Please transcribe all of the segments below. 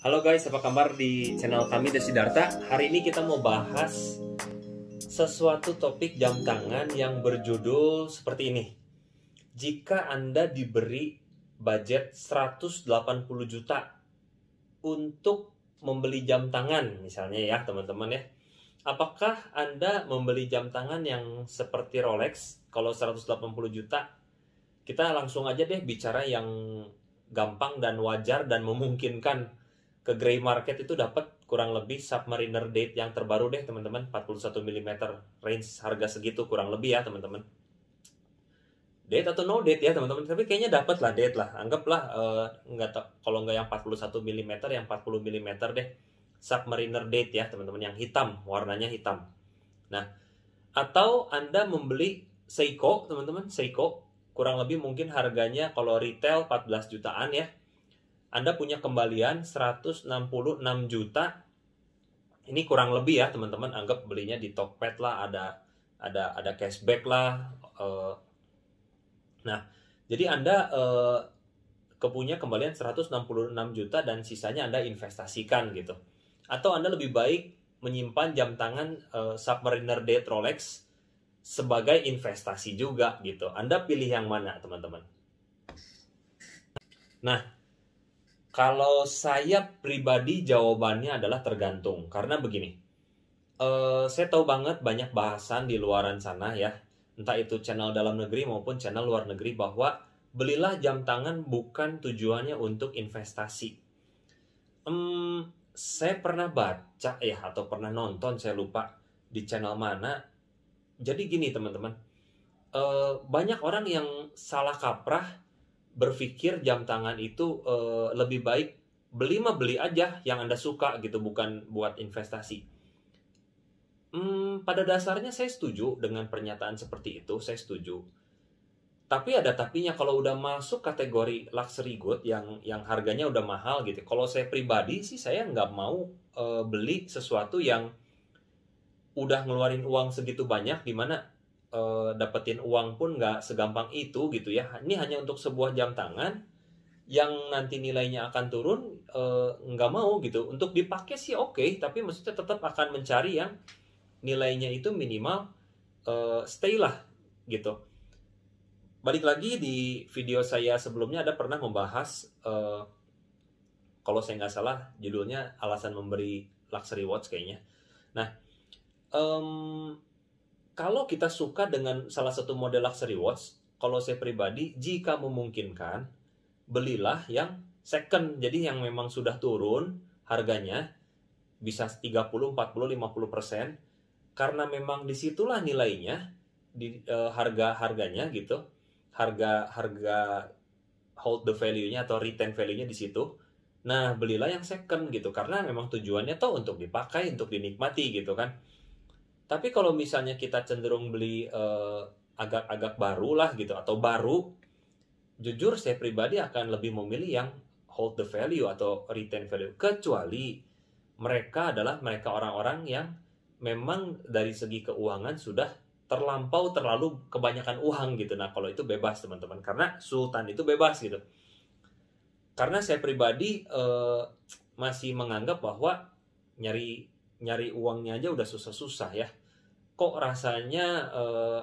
Halo guys, apa kabar di channel kami Desi Darta? Hari ini kita mau bahas sesuatu topik jam tangan yang berjudul seperti ini. Jika Anda diberi budget 180 juta untuk membeli jam tangan misalnya ya teman-teman ya. Apakah Anda membeli jam tangan yang seperti Rolex kalau 180 juta? Kita langsung aja deh bicara yang gampang dan wajar dan memungkinkan ke grey market itu dapat kurang lebih submariner date yang terbaru deh teman-teman 41 mm range harga segitu kurang lebih ya teman-teman date atau no date ya teman-teman tapi kayaknya dapat lah date lah anggaplah uh, nggak kalau nggak yang 41 mm yang 40 mm deh submariner date ya teman-teman yang hitam warnanya hitam nah atau anda membeli Seiko teman-teman Seiko kurang lebih mungkin harganya kalau retail 14 jutaan ya anda punya kembalian 166 juta. Ini kurang lebih ya teman-teman, anggap belinya di Tokped lah, ada ada ada cashback lah. Eh. nah, jadi Anda eh, kepunya kembalian 166 juta dan sisanya Anda investasikan gitu. Atau Anda lebih baik menyimpan jam tangan eh, Submariner Date Rolex sebagai investasi juga gitu. Anda pilih yang mana, teman-teman? Nah, kalau saya pribadi jawabannya adalah tergantung karena begini. Uh, saya tahu banget banyak bahasan di luaran sana ya, entah itu channel dalam negeri maupun channel luar negeri bahwa belilah jam tangan bukan tujuannya untuk investasi. Um, saya pernah baca ya atau pernah nonton saya lupa di channel mana. Jadi gini teman-teman, uh, banyak orang yang salah kaprah berpikir jam tangan itu uh, lebih baik beli mah beli aja yang anda suka gitu bukan buat investasi. Hmm, pada dasarnya saya setuju dengan pernyataan seperti itu, saya setuju. Tapi ada tapinya kalau udah masuk kategori luxury good yang yang harganya udah mahal gitu. Kalau saya pribadi sih saya nggak mau uh, beli sesuatu yang udah ngeluarin uang segitu banyak, dimana uh, dapetin uang pun nggak segampang itu gitu ya. Ini hanya untuk sebuah jam tangan yang nanti nilainya akan turun uh, nggak mau gitu. Untuk dipakai sih oke, okay, tapi maksudnya tetap akan mencari yang nilainya itu minimal uh, stay lah gitu. Balik lagi di video saya sebelumnya ada pernah membahas uh, kalau saya nggak salah judulnya alasan memberi luxury watch kayaknya. Nah, um, kalau kita suka dengan salah satu model luxury watch, kalau saya pribadi, jika memungkinkan, belilah yang second. Jadi yang memang sudah turun harganya, bisa 30, 40, 50 persen. Karena memang disitulah nilainya, di, e, harga harganya gitu, harga harga hold the value-nya atau retain value-nya di situ. Nah, belilah yang second gitu karena memang tujuannya tuh untuk dipakai, untuk dinikmati gitu kan. Tapi kalau misalnya kita cenderung beli eh, agak-agak uh, baru lah gitu atau baru, jujur saya pribadi akan lebih memilih yang hold the value atau retain value kecuali mereka adalah mereka orang-orang yang memang dari segi keuangan sudah terlampau terlalu kebanyakan uang gitu. Nah, kalau itu bebas teman-teman karena sultan itu bebas gitu. Karena saya pribadi uh, masih menganggap bahwa nyari nyari uangnya aja udah susah-susah ya kok rasanya uh,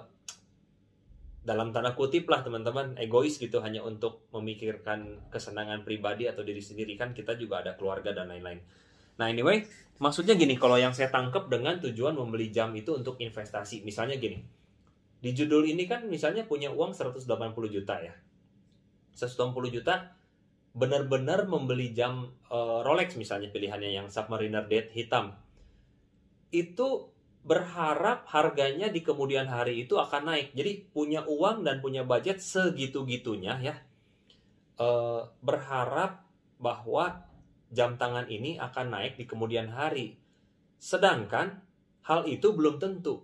dalam tanda kutip lah teman-teman egois gitu hanya untuk memikirkan kesenangan pribadi atau diri sendiri kan kita juga ada keluarga dan lain-lain. Nah anyway, maksudnya gini kalau yang saya tangkap dengan tujuan membeli jam itu untuk investasi, misalnya gini. Di judul ini kan misalnya punya uang 180 juta ya. 180 juta benar-benar membeli jam uh, Rolex misalnya pilihannya yang Submariner Date hitam. Itu berharap harganya di kemudian hari itu akan naik. Jadi punya uang dan punya budget segitu-gitunya ya. E, berharap bahwa jam tangan ini akan naik di kemudian hari. Sedangkan hal itu belum tentu.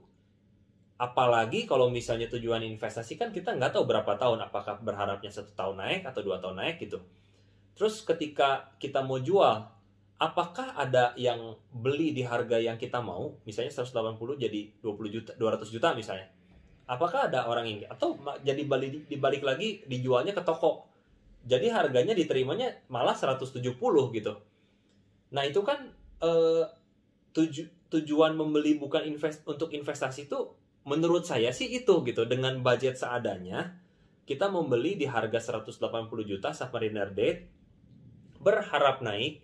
Apalagi kalau misalnya tujuan investasi kan kita nggak tahu berapa tahun. Apakah berharapnya satu tahun naik atau dua tahun naik gitu. Terus ketika kita mau jual, apakah ada yang beli di harga yang kita mau, misalnya 180 jadi 20 juta, 200 juta misalnya. Apakah ada orang ini atau jadi balik dibalik lagi dijualnya ke toko. Jadi harganya diterimanya malah 170 gitu. Nah, itu kan eh, tuju, tujuan membeli bukan invest untuk investasi itu menurut saya sih itu gitu dengan budget seadanya kita membeli di harga 180 juta Safari Date berharap naik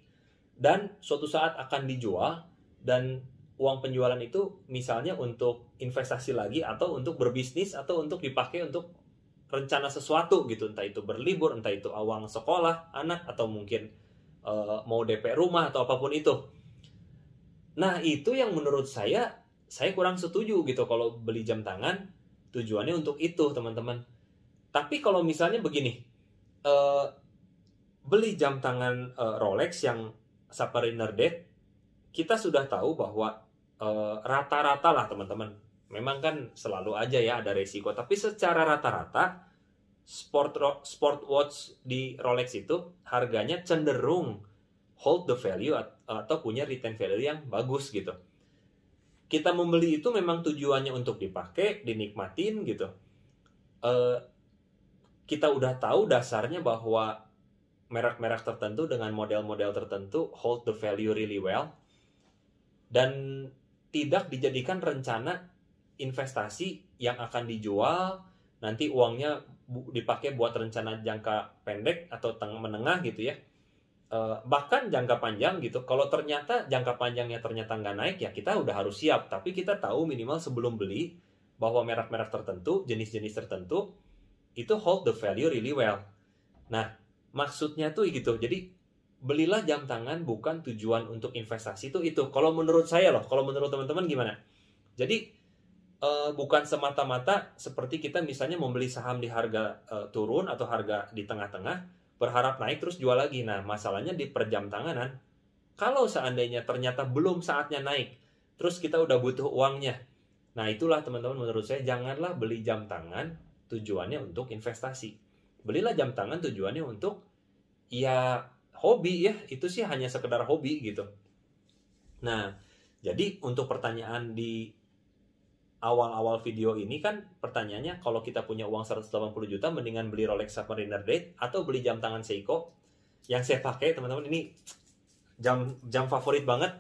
dan suatu saat akan dijual dan uang penjualan itu misalnya untuk investasi lagi atau untuk berbisnis atau untuk dipakai untuk rencana sesuatu gitu entah itu berlibur entah itu awang sekolah anak atau mungkin e, mau DP rumah atau apapun itu nah itu yang menurut saya saya kurang setuju gitu kalau beli jam tangan tujuannya untuk itu teman-teman tapi kalau misalnya begini e, beli jam tangan e, Rolex yang submariner death kita sudah tahu bahwa eh, rata-rata uh, lah teman-teman memang kan selalu aja ya ada resiko tapi secara rata-rata sport sport watch di Rolex itu harganya cenderung hold the value atau punya return value yang bagus gitu kita membeli itu memang tujuannya untuk dipakai dinikmatin gitu uh, kita udah tahu dasarnya bahwa merek-merek tertentu dengan model-model tertentu hold the value really well dan tidak dijadikan rencana investasi yang akan dijual nanti uangnya dipakai buat rencana jangka pendek atau tengah menengah gitu ya eh, bahkan jangka panjang gitu kalau ternyata jangka panjangnya ternyata nggak naik ya kita udah harus siap tapi kita tahu minimal sebelum beli bahwa merek-merek tertentu jenis-jenis tertentu itu hold the value really well nah maksudnya tuh gitu jadi belilah jam tangan bukan tujuan untuk investasi tuh itu kalau menurut saya loh kalau menurut teman-teman gimana jadi uh, bukan semata-mata seperti kita misalnya membeli saham di harga uh, turun atau harga di tengah-tengah berharap naik terus jual lagi nah masalahnya di per jam tanganan kalau seandainya ternyata belum saatnya naik terus kita udah butuh uangnya nah itulah teman-teman menurut saya janganlah beli jam tangan tujuannya untuk investasi belilah jam tangan tujuannya untuk ya hobi ya itu sih hanya sekedar hobi gitu nah jadi untuk pertanyaan di awal-awal video ini kan pertanyaannya kalau kita punya uang 180 juta mendingan beli Rolex Submariner Date atau beli jam tangan Seiko yang saya pakai teman-teman ini jam jam favorit banget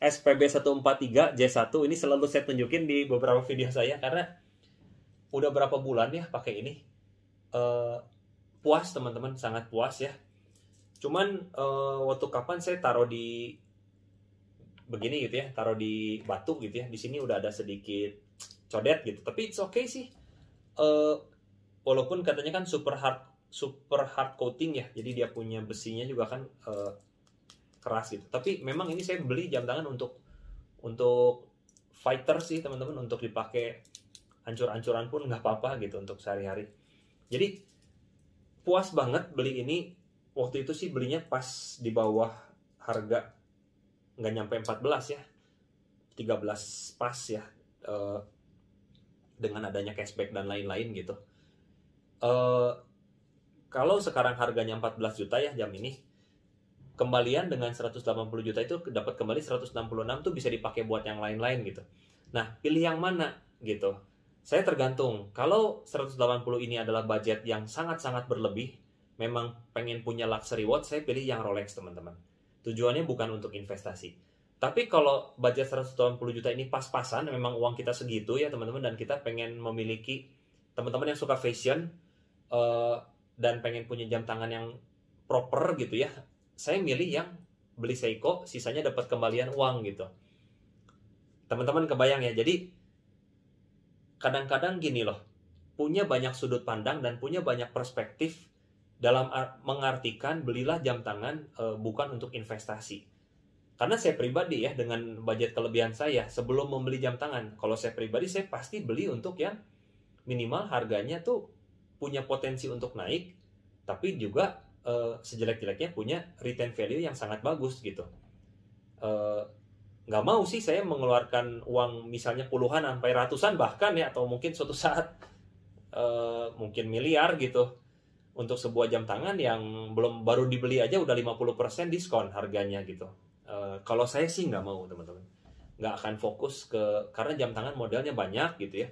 SPB 143 J1 ini selalu saya tunjukin di beberapa video saya karena udah berapa bulan ya pakai ini uh, puas teman-teman sangat puas ya cuman uh, waktu kapan saya taruh di begini gitu ya taruh di batu gitu ya di sini udah ada sedikit codet gitu tapi it's okay sih uh, walaupun katanya kan super hard super hard coating ya jadi dia punya besinya juga kan uh, keras gitu tapi memang ini saya beli jam tangan untuk untuk fighter sih teman-teman untuk dipakai hancur-hancuran pun nggak apa-apa gitu untuk sehari-hari jadi puas banget beli ini waktu itu sih belinya pas di bawah harga nggak nyampe 14 ya 13 pas ya uh, dengan adanya cashback dan lain-lain gitu uh, kalau sekarang harganya 14 juta ya jam ini kembalian dengan 180 juta itu dapat kembali 166 tuh bisa dipakai buat yang lain-lain gitu nah pilih yang mana gitu saya tergantung, kalau 180 ini adalah budget yang sangat-sangat berlebih, memang pengen punya luxury watch, saya pilih yang Rolex teman-teman. Tujuannya bukan untuk investasi. Tapi kalau budget 180 juta ini pas-pasan, memang uang kita segitu ya teman-teman, dan kita pengen memiliki teman-teman yang suka fashion, uh, dan pengen punya jam tangan yang proper gitu ya, saya milih yang beli Seiko, sisanya dapat kembalian uang gitu. Teman-teman kebayang ya, jadi kadang-kadang gini loh, punya banyak sudut pandang dan punya banyak perspektif dalam mengartikan belilah jam tangan e, bukan untuk investasi. Karena saya pribadi ya dengan budget kelebihan saya sebelum membeli jam tangan, kalau saya pribadi saya pasti beli untuk yang minimal harganya tuh punya potensi untuk naik, tapi juga e, sejelek-jeleknya punya return value yang sangat bagus gitu. E, nggak mau sih saya mengeluarkan uang misalnya puluhan sampai ratusan bahkan ya atau mungkin suatu saat e, mungkin miliar gitu untuk sebuah jam tangan yang belum baru dibeli aja udah 50% diskon harganya gitu. e, kalau saya sih nggak mau teman-teman. Nggak akan fokus ke karena jam tangan modelnya banyak gitu ya.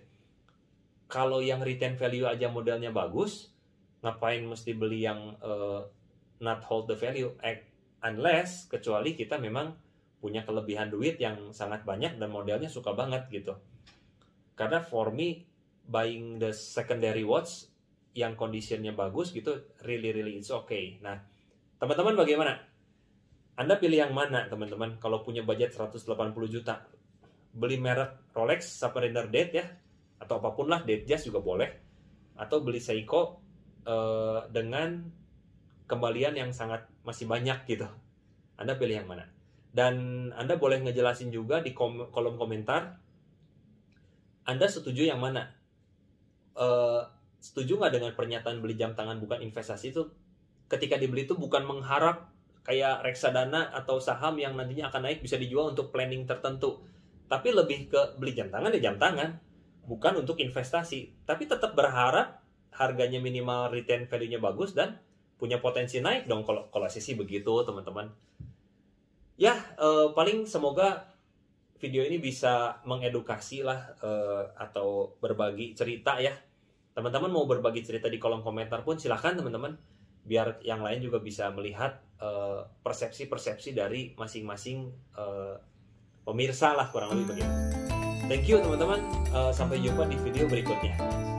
Kalau yang retain value aja modelnya bagus, ngapain mesti beli yang e, not hold the value act unless kecuali kita memang punya kelebihan duit yang sangat banyak dan modelnya suka banget gitu. Karena for me buying the secondary watch yang kondisinya bagus gitu really really it's okay. Nah, teman-teman bagaimana? Anda pilih yang mana teman-teman kalau punya budget 180 juta? Beli merek Rolex Submariner Date ya atau apapun lah Date Jazz juga boleh atau beli Seiko uh, dengan kembalian yang sangat masih banyak gitu. Anda pilih yang mana? Dan Anda boleh ngejelasin juga di kom kolom komentar, Anda setuju yang mana? Uh, setuju nggak dengan pernyataan beli jam tangan bukan investasi itu? Ketika dibeli itu bukan mengharap kayak reksadana atau saham yang nantinya akan naik bisa dijual untuk planning tertentu. Tapi lebih ke beli jam tangan ya jam tangan, bukan untuk investasi. Tapi tetap berharap harganya minimal return value-nya bagus dan punya potensi naik dong kalau kalau sih begitu teman-teman ya uh, paling semoga video ini bisa mengedukasi lah uh, atau berbagi cerita ya teman-teman mau berbagi cerita di kolom komentar pun silahkan teman-teman biar yang lain juga bisa melihat eh, persepsi-persepsi uh, dari masing-masing uh, pemirsa lah kurang lebih begitu thank you teman-teman uh, sampai jumpa di video berikutnya